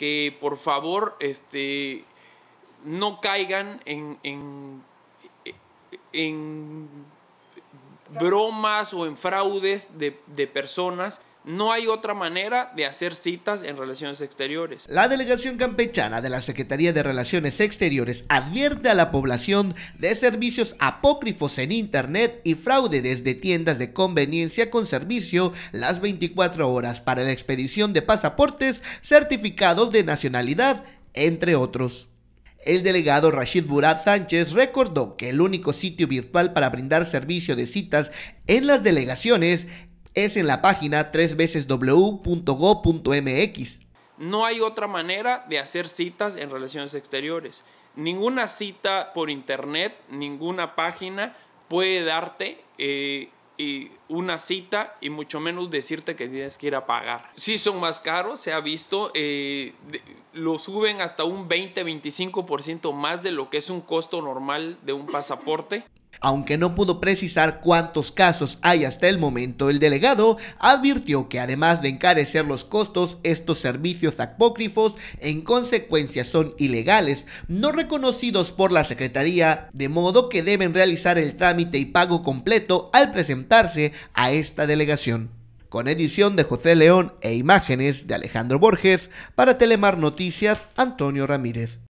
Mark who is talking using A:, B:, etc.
A: que por favor este, no caigan en, en, bromas o en fraudes de personas no hay otra manera de hacer citas en relaciones exteriores.
B: La delegación campechana de la Secretaría de Relaciones Exteriores advierte a la población de servicios apócrifos en Internet y fraude desde tiendas de conveniencia con servicio las 24 horas para la expedición de pasaportes, certificados de nacionalidad, entre otros. El delegado Rashid Burat Sánchez recordó que el único sitio virtual para brindar servicio de citas en las delegaciones es en la página 3 veces
A: No hay otra manera de hacer citas en relaciones exteriores. Ninguna cita por internet, ninguna página puede darte eh, una cita y mucho menos decirte que tienes que ir a pagar. Sí son más caros, se ha visto, eh, lo suben hasta un 20-25% más de lo que es un costo normal de un pasaporte.
B: Aunque no pudo precisar cuántos casos hay hasta el momento, el delegado advirtió que además de encarecer los costos, estos servicios apócrifos en consecuencia son ilegales, no reconocidos por la Secretaría, de modo que deben realizar el trámite y pago completo al presentarse a esta delegación. Con edición de José León e imágenes de Alejandro Borges, para Telemar Noticias, Antonio Ramírez.